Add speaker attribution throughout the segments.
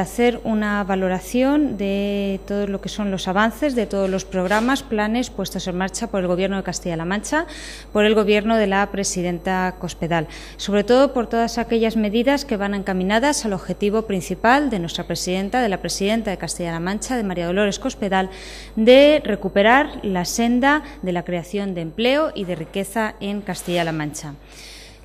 Speaker 1: hacer una valoración de todo lo que son los avances de todos los programas, planes puestos en marcha por el Gobierno de Castilla-La Mancha, por el Gobierno de la presidenta Cospedal, sobre todo por todas aquellas medidas que van encaminadas al objetivo principal de nuestra presidenta, de la presidenta de Castilla-La Mancha, de María Dolores Cospedal, de recuperar la senda de la creación de empleo y de riqueza en Castilla-La Mancha.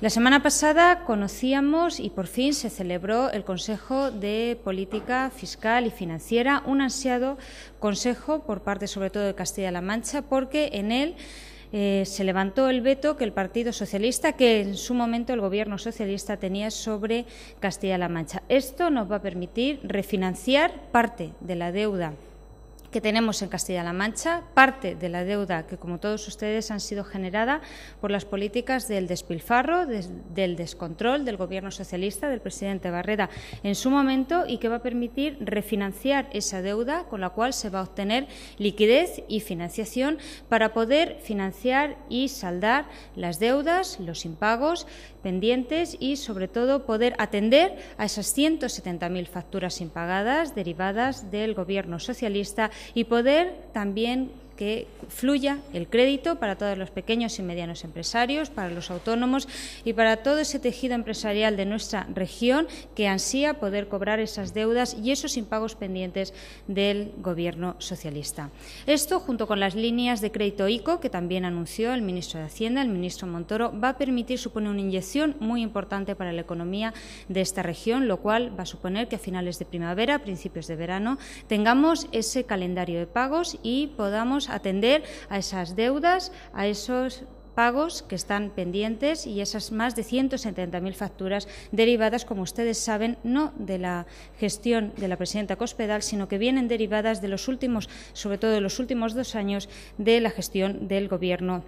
Speaker 1: La semana pasada conocíamos y por fin se celebró el Consejo de Política Fiscal y Financiera, un ansiado consejo por parte sobre todo de Castilla-La Mancha, porque en él eh, se levantó el veto que el Partido Socialista, que en su momento el Gobierno socialista tenía sobre Castilla-La Mancha. Esto nos va a permitir refinanciar parte de la deuda que tenemos en Castilla-La Mancha, parte de la deuda que, como todos ustedes, han sido generada por las políticas del despilfarro, del descontrol del Gobierno socialista, del presidente Barrera en su momento y que va a permitir refinanciar esa deuda con la cual se va a obtener liquidez y financiación para poder financiar y saldar las deudas, los impagos pendientes y, sobre todo, poder atender a esas 170.000 facturas impagadas derivadas del Gobierno socialista y poder también que fluya el crédito para todos los pequeños y medianos empresarios, para los autónomos y para todo ese tejido empresarial de nuestra región que ansía poder cobrar esas deudas y esos impagos pendientes del Gobierno socialista. Esto, junto con las líneas de crédito ICO, que también anunció el ministro de Hacienda, el ministro Montoro, va a permitir, supone una inyección muy importante para la economía de esta región, lo cual va a suponer que a finales de primavera, principios de verano, tengamos ese calendario de pagos y podamos atender a esas deudas, a esos pagos que están pendientes y esas más de 170.000 facturas derivadas, como ustedes saben, no de la gestión de la presidenta Cospedal, sino que vienen derivadas de los últimos, sobre todo de los últimos dos años, de la gestión del Gobierno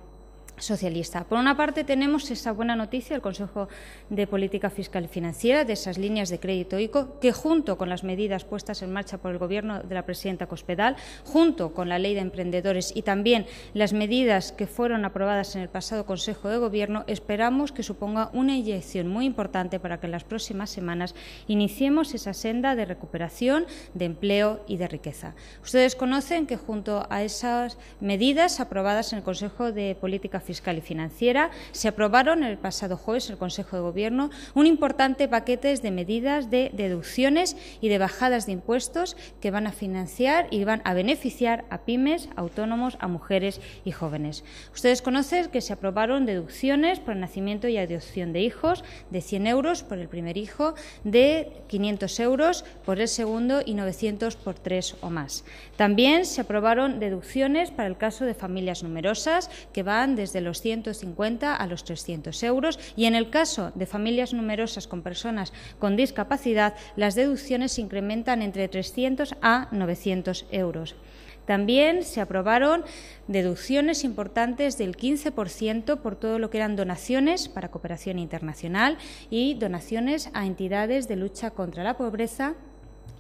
Speaker 1: socialista. Por una parte, tenemos esa buena noticia del Consejo de Política Fiscal y Financiera, de esas líneas de crédito ICO, que junto con las medidas puestas en marcha por el Gobierno de la presidenta Cospedal, junto con la Ley de Emprendedores y también las medidas que fueron aprobadas en el pasado Consejo de Gobierno, esperamos que suponga una inyección muy importante para que en las próximas semanas iniciemos esa senda de recuperación, de empleo y de riqueza. Ustedes conocen que junto a esas medidas aprobadas en el Consejo de Política fiscal y financiera, se aprobaron el pasado jueves el Consejo de Gobierno un importante paquete de medidas de deducciones y de bajadas de impuestos que van a financiar y van a beneficiar a pymes, autónomos, a mujeres y jóvenes. Ustedes conocen que se aprobaron deducciones por nacimiento y adopción de hijos de 100 euros por el primer hijo, de 500 euros por el segundo y 900 por tres o más. También se aprobaron deducciones para el caso de familias numerosas que van desde de los 150 a los 300 euros y en el caso de familias numerosas con personas con discapacidad, las deducciones se incrementan entre 300 a 900 euros. También se aprobaron deducciones importantes del 15% por todo lo que eran donaciones para cooperación internacional y donaciones a entidades de lucha contra la pobreza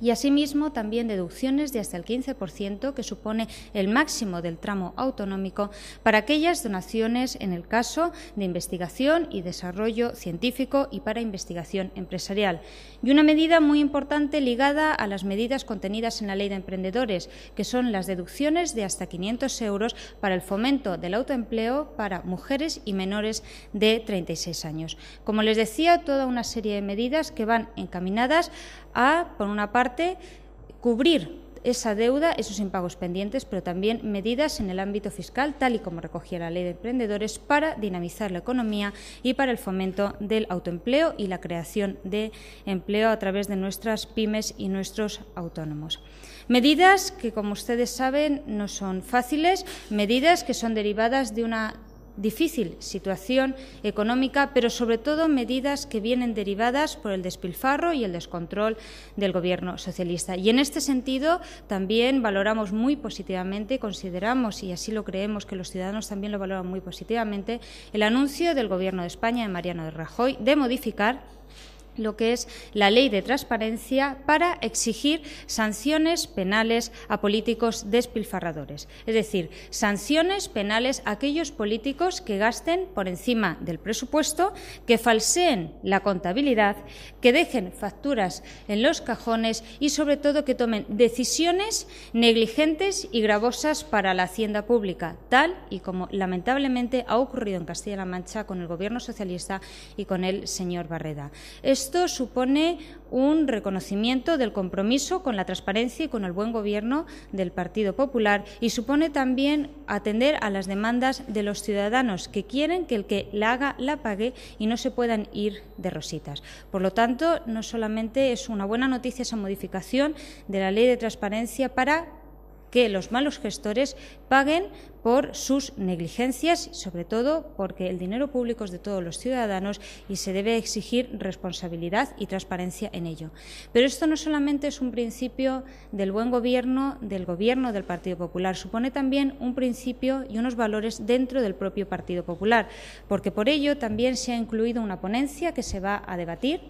Speaker 1: y asimismo también deducciones de hasta el 15%, que supone el máximo del tramo autonómico, para aquellas donaciones en el caso de investigación y desarrollo científico y para investigación empresarial. Y una medida muy importante ligada a las medidas contenidas en la Ley de Emprendedores, que son las deducciones de hasta 500 euros para el fomento del autoempleo para mujeres y menores de 36 años. Como les decía, toda una serie de medidas que van encaminadas a, por una parte, cubrir esa deuda, esos impagos pendientes, pero también medidas en el ámbito fiscal, tal y como recogía la Ley de Emprendedores, para dinamizar la economía y para el fomento del autoempleo y la creación de empleo a través de nuestras pymes y nuestros autónomos. Medidas que, como ustedes saben, no son fáciles, medidas que son derivadas de una difícil situación económica, pero sobre todo medidas que vienen derivadas por el despilfarro y el descontrol del Gobierno socialista. Y en este sentido también valoramos muy positivamente, consideramos, y así lo creemos que los ciudadanos también lo valoran muy positivamente, el anuncio del Gobierno de España de Mariano de Rajoy de modificar lo que es la ley de transparencia para exigir sanciones penales a políticos despilfarradores. Es decir, sanciones penales a aquellos políticos que gasten por encima del presupuesto, que falseen la contabilidad, que dejen facturas en los cajones y, sobre todo, que tomen decisiones negligentes y gravosas para la hacienda pública, tal y como lamentablemente ha ocurrido en Castilla-La Mancha con el Gobierno socialista y con el señor Barreda. Esto supone un reconocimiento del compromiso con la transparencia y con el buen gobierno del Partido Popular y supone también atender a las demandas de los ciudadanos que quieren que el que la haga la pague y no se puedan ir de rositas. Por lo tanto, no solamente es una buena noticia esa modificación de la Ley de Transparencia para que los malos gestores paguen por sus negligencias, sobre todo porque el dinero público es de todos los ciudadanos y se debe exigir responsabilidad y transparencia en ello. Pero esto no solamente es un principio del buen gobierno, del gobierno del Partido Popular, supone también un principio y unos valores dentro del propio Partido Popular, porque por ello también se ha incluido una ponencia que se va a debatir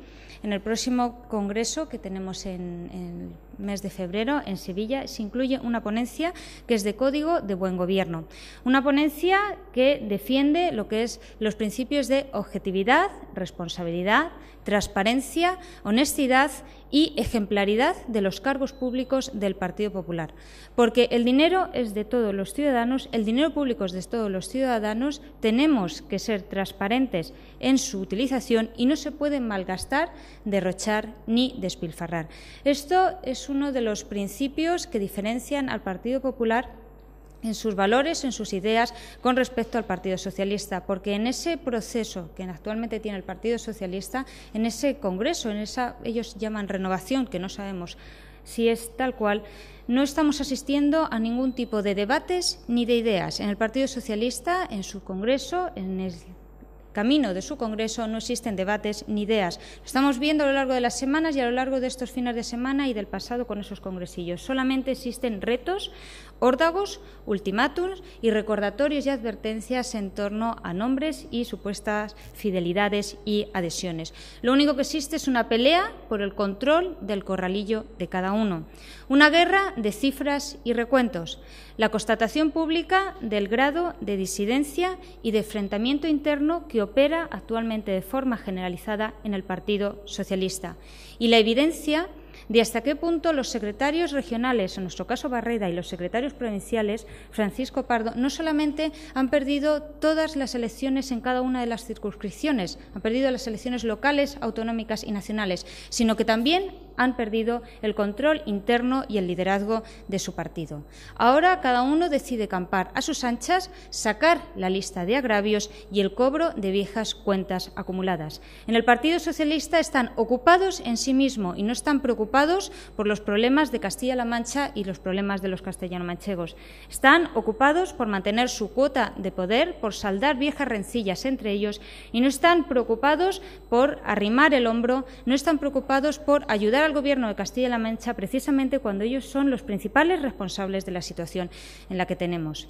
Speaker 1: en el próximo congreso que tenemos en, el mes de febrero en Sevilla se incluye una ponencia que es de Código de Buen Gobierno. Una ponencia que defiende lo que es los principios de objetividad, responsabilidad, transparencia, honestidad y ejemplaridad de los cargos públicos del Partido Popular. Porque el dinero es de todos los ciudadanos, el dinero público es de todos los ciudadanos, tenemos que ser transparentes en su utilización y no se puede malgastar, derrochar ni despilfarrar. Esto es uno de los principios que diferencian al Partido Popular en sus valores, en sus ideas con respecto al Partido Socialista, porque en ese proceso que actualmente tiene el Partido Socialista, en ese Congreso, en esa ellos llaman renovación, que no sabemos si es tal cual, no estamos asistiendo a ningún tipo de debates ni de ideas en el Partido Socialista, en su Congreso, en el camino de su Congreso no existen debates ni ideas. Lo estamos viendo a lo largo de las semanas y a lo largo de estos fines de semana y del pasado con esos congresillos. Solamente existen retos, órdagos, ultimátums y recordatorios y advertencias en torno a nombres y supuestas fidelidades y adhesiones. Lo único que existe es una pelea por el control del corralillo de cada uno. Una guerra de cifras y recuentos. La constatación pública del grado de disidencia y de enfrentamiento interno que opera actualmente de forma generalizada en el Partido Socialista y la evidencia de hasta qué punto los secretarios regionales, en nuestro caso Barreda, y los secretarios provinciales, Francisco Pardo, no solamente han perdido todas las elecciones en cada una de las circunscripciones, han perdido las elecciones locales, autonómicas y nacionales, sino que también han perdido el control interno y el liderazgo de su partido. Ahora cada uno decide campar a sus anchas, sacar la lista de agravios y el cobro de viejas cuentas acumuladas. En el Partido Socialista están ocupados en sí mismo y no están preocupados por los problemas de Castilla-La Mancha y los problemas de los castellano-manchegos. Están ocupados por mantener su cuota de poder, por saldar viejas rencillas entre ellos y no están preocupados por arrimar el hombro, no están preocupados por ayudar al Gobierno de Castilla-La Mancha precisamente cuando ellos son los principales responsables de la situación en la que tenemos.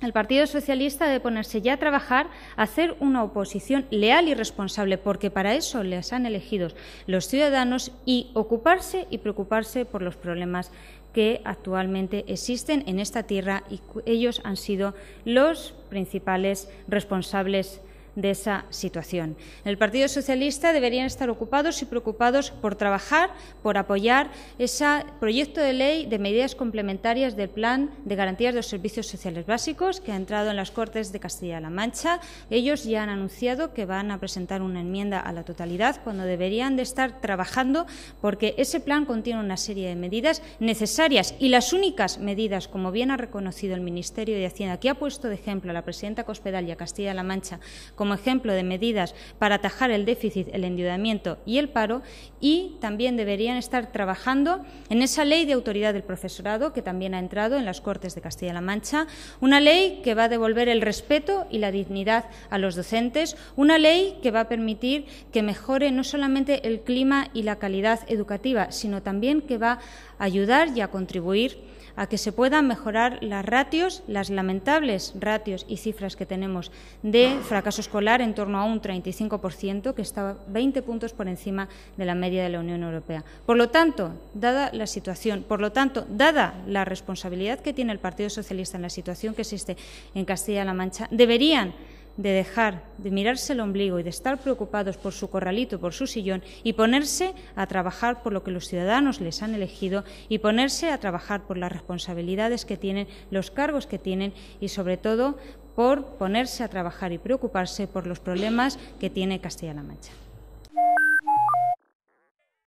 Speaker 1: El Partido Socialista debe ponerse ya a trabajar, hacer una oposición leal y responsable, porque para eso les han elegido los ciudadanos, y ocuparse y preocuparse por los problemas que actualmente existen en esta tierra y ellos han sido los principales responsables de esa situación. el Partido Socialista deberían estar ocupados y preocupados por trabajar, por apoyar ese proyecto de ley de medidas complementarias del Plan de Garantías de los Servicios Sociales Básicos que ha entrado en las Cortes de Castilla-La Mancha. Ellos ya han anunciado que van a presentar una enmienda a la totalidad cuando deberían de estar trabajando porque ese plan contiene una serie de medidas necesarias y las únicas medidas, como bien ha reconocido el Ministerio de Hacienda, que ha puesto de ejemplo a la presidenta Cospedal y a Castilla-La Mancha como ejemplo de medidas para atajar el déficit, el endeudamiento y el paro, y también deberían estar trabajando en esa ley de autoridad del profesorado que también ha entrado en las Cortes de Castilla-La Mancha, una ley que va a devolver el respeto y la dignidad a los docentes, una ley que va a permitir que mejore no solamente el clima y la calidad educativa, sino también que va a ayudar y a contribuir a que se puedan mejorar las ratios, las lamentables ratios y cifras que tenemos de fracaso escolar en torno a un 35%, que estaba 20 puntos por encima de la media de la Unión Europea. Por lo tanto, dada la situación, por lo tanto, dada la responsabilidad que tiene el Partido Socialista en la situación que existe en Castilla-La Mancha, deberían de dejar de mirarse el ombligo y de estar preocupados por su corralito, por su sillón, y ponerse a trabajar por lo que los ciudadanos les han elegido y ponerse a trabajar por las responsabilidades que tienen, los cargos que tienen y, sobre todo, por ponerse a trabajar y preocuparse por los problemas que tiene Castilla-La Mancha.